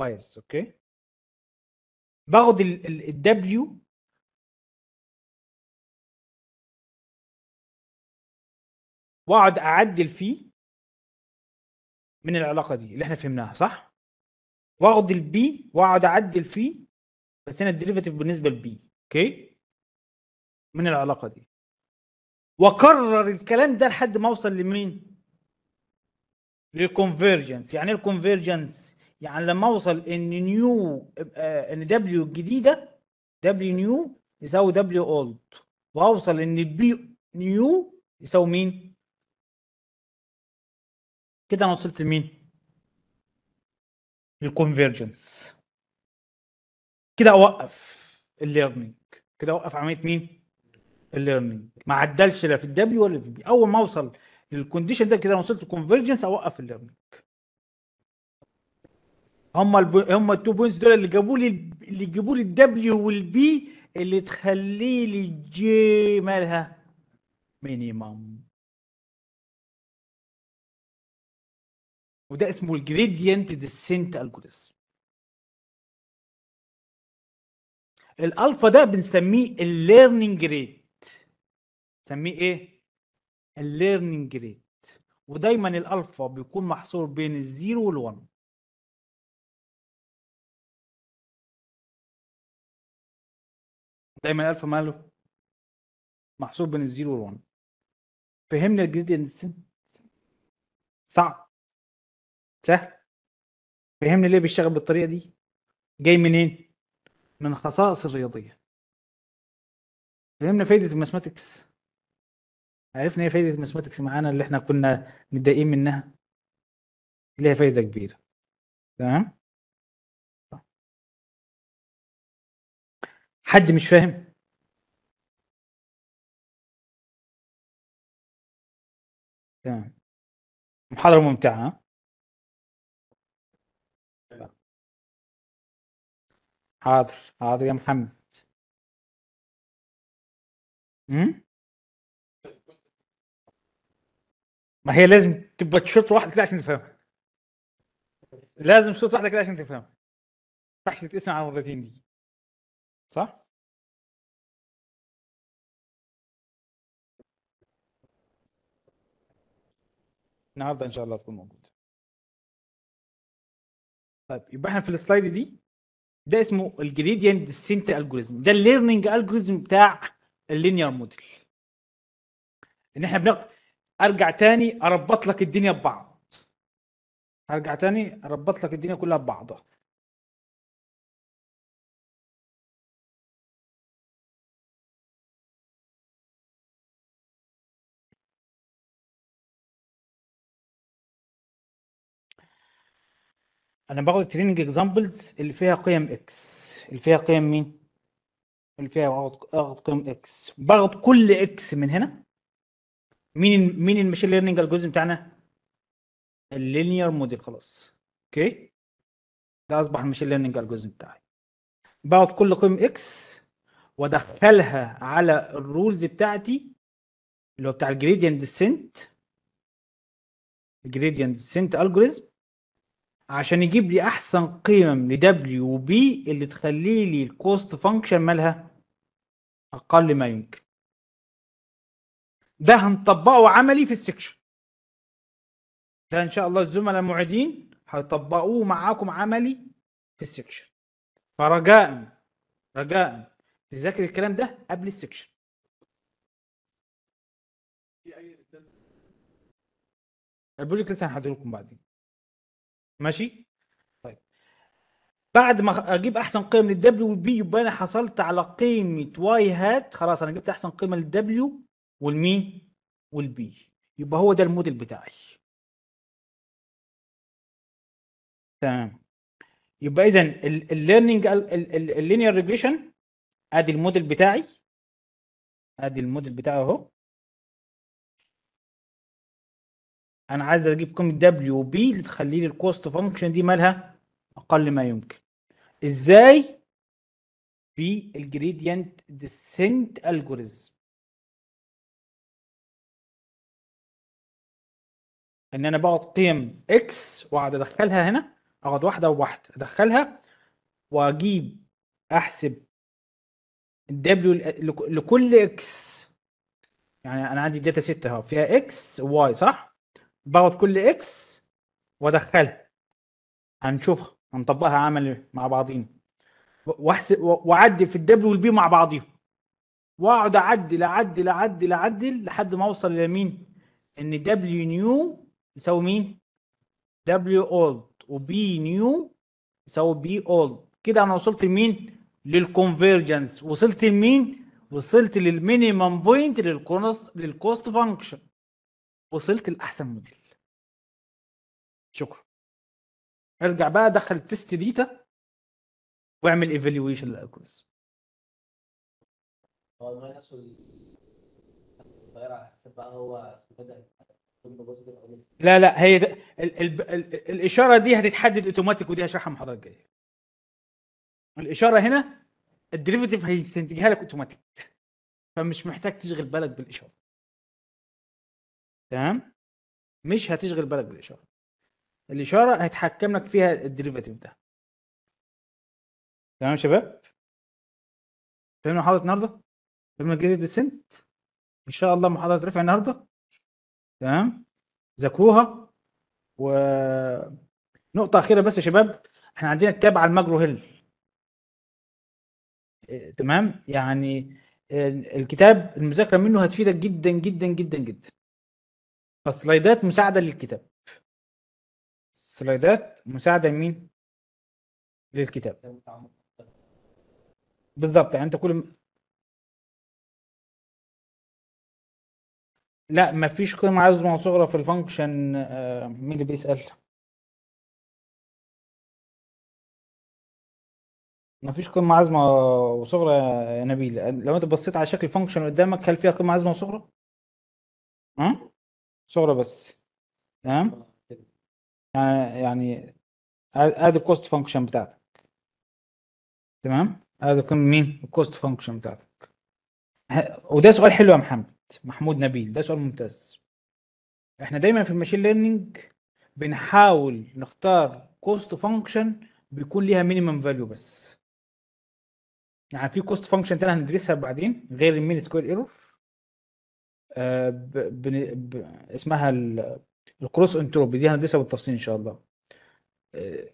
بايز اوكي باخد الدبليو واقعد اعدل فيه من العلاقه دي اللي احنا فهمناها صح؟ واخد البي واقعد اعدل فيه بس هنا الديريفاتيف بالنسبه للبي اوكي؟ من العلاقه دي واكرر الكلام ده لحد ما اوصل لمين؟ للكونفرجنس يعني ايه الكونفرجنس يعني لما اوصل ان نيو ان دبليو الجديده دبليو نيو يساوي دبليو اولد واوصل ان بي نيو يساوي مين كده انا وصلت لمين الكونفرجنس كده اوقف الليرنينج كده اوقف عمليه مين الليرنينج ما عدلش لا في الدبليو ولا في البي اول ما اوصل الكونديشن ده كده انا وصلت كونفرجنس اوقف الليرنينج هم الب... هم التو بوينتس دول اللي جابوا لي اللي جابوا لي الدبليو والبي اللي تخلي لي الجي مالها مينيمم وده اسمه الجريدينت ديسنت الجوريزم الالفا ده بنسميه الليرنينج ريت نسميه ايه الليرنينج ريت ودايما الالفا بيكون محصور بين الزيرو وال1 دايما الالفا ماله محصور بين الزيرو وال1 فهمنا الجريدينت صعب سهل فهمنا ليه بيشتغل بالطريقه دي جاي منين من خصائص الرياضيه فهمنا فايده الماثماتكس عرفنا ايه فايده الماثماتكس معانا اللي احنا كنا متضايقين منها ليها فايده كبيره تمام حد مش فاهم تمام محاضرة ممتعة ها؟ حاضر حاضر يا محمد امم ما هي لازم تبقى تشوط واحده كده عشان تفهمها لازم تشوط واحده كده عشان تفهمها راح ينفعش تتقسم على مرتين دي صح؟ النهارده ان شاء الله تكون موجوده طيب يبقى احنا في السلايد دي ده اسمه الجريدينت ديسنت الجوريزم ده الليرنينج الجوريزم بتاع اللينير موديل ان احنا بناخد ارجع تاني اربط لك الدنيا ببعض ارجع تاني اربط لك الدنيا كلها ببعضها انا باخد التريننج اكزامبلز اللي فيها قيم اكس اللي فيها قيم مين اللي فيها اخد قيم اكس باخد كل اكس من هنا مين مين المشين ليرنينج الجزء بتاعنا اللينير موديل خلاص اوكي ده اصبح المشين ليرنينج الجزء بتاعي باخد كل قيم اكس وادخلها على الرولز بتاعتي اللي هو بتاع الجريدينت ديسنت الجريدينت ديسنت الجوريزم عشان يجيب لي احسن قيم ل W و اللي تخلي لي الكوست فانكشن مالها اقل ما يمكن ده هنطبقه عملي في السكشن ده ان شاء الله الزملاء المعيدين هيطبقوه معاكم عملي في السكشن فرجاء رجاء تذاكر الكلام ده قبل السكشن البروجكت لسه هنحضره لكم بعدين ماشي طيب بعد ما اجيب احسن قيم للدبليو والبي يبقى انا حصلت على قيمه واي هات خلاص انا جبت احسن قيمه للدبليو والمين والبي يبقى هو ده الموديل بتاعي تمام يبقى اذا الليرنينج اللينير ريجريشن ادي الموديل بتاعي ادي الموديل بتاعي اهو انا عايز اجيب قيمه دبليو بي اللي تخلي لي الكوست فانكشن دي مالها اقل ما يمكن ازاي بالجريدينت ديسنت الجوريزم ان انا باخد قيم اكس واقعد ادخلها هنا اقعد واحده وواحده ادخلها واجيب احسب الدبليو لكل اكس يعني انا عندي داتا سيت اهو فيها اكس وواي صح باخد كل اكس وادخلها هنشوف هنطبقها عمل مع بعضينا واحسب واعدل في الدبليو والبي مع بعضيهم واقعد اعدل اعدل اعدل اعدل لحد ما اوصل لمين ان دبليو نيو يساوي مين W old وبي نيو يساوي بي old كده انا وصلت لمين للكونفيرجنس وصلت لمين وصلت للمينيمم بوينت للكونس للكوست فانكشن وصلت لاحسن موديل شكرا ارجع بقى دخل التست ديتا واعمل ايفالويشن للالجوريزم هو الماينس والدايره على حسب بقى هو اسمه لا لا هي ده ال ال ال الاشاره دي هتتحدد اوتوماتيك ودي هشرحها مع حضرتك جاي الاشاره هنا الديريفيتيف هيستنتجها لك اوتوماتيك فمش محتاج تشغل بالك بالاشاره تمام مش هتشغل بالك بالاشاره الاشاره هيتحكم لك فيها الديريفيتيف ده تمام يا شباب فهمنا محاضره النهارده فهمنا جديد السنت ان شاء الله محاضره رفع النهارده تمام ذاكروها و نقطة أخيرة بس يا شباب احنا عندنا كتاب على الماجرو هيل آه، تمام يعني الكتاب المذاكرة منه هتفيدك جدا جدا جدا جدا فالسلايدات مساعدة للكتاب سلايدات مساعدة لمين؟ للكتاب بالظبط يعني انت كل لا مفيش قيمة عزمة صغرى في الفانكشن آه، مين اللي بيسأل مفيش قيمة عزمة وصغرى يا نبيل لو انت بصيت على شكل الفانكشن قدامك هل فيها قيمة عزمة وصغرى؟ ها؟ صغرى بس تمام؟ يعني يعني ادي الكوست فانكشن بتاعتك تمام؟ ادي قيمة مين؟ الكوست فانكشن بتاعتك وده سؤال حلو يا محمد محمود نبيل ده سؤال ممتاز احنا دايما في الماشين ليرنينج بنحاول نختار كوست فانكشن بيكون ليها مينيمم فاليو بس يعني في كوست فانكشن تاني هندرسها بعدين غير المين سكوير ايرور اسمها الكروس انتروبي دي هندرسها بالتفصيل ان شاء الله آه،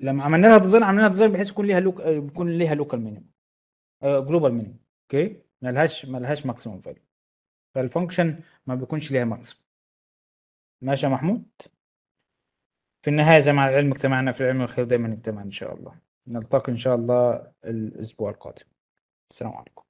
لما عملنا لها ديزاين عملنا لها ديزاين بحيث يكون ليها لوك... يكون ليها لوكال مينيمم جلوبال مينيمم اوكي ما لهاش ماكسيمم فاليو فالفانكشن ما بيكونش ليها مكسب ماشي يا محمود في النهاية زي ما العلم اجتمعنا في العلم الخير دايما اجتمعنا إن شاء الله نلتقي إن شاء الله الأسبوع القادم السلام عليكم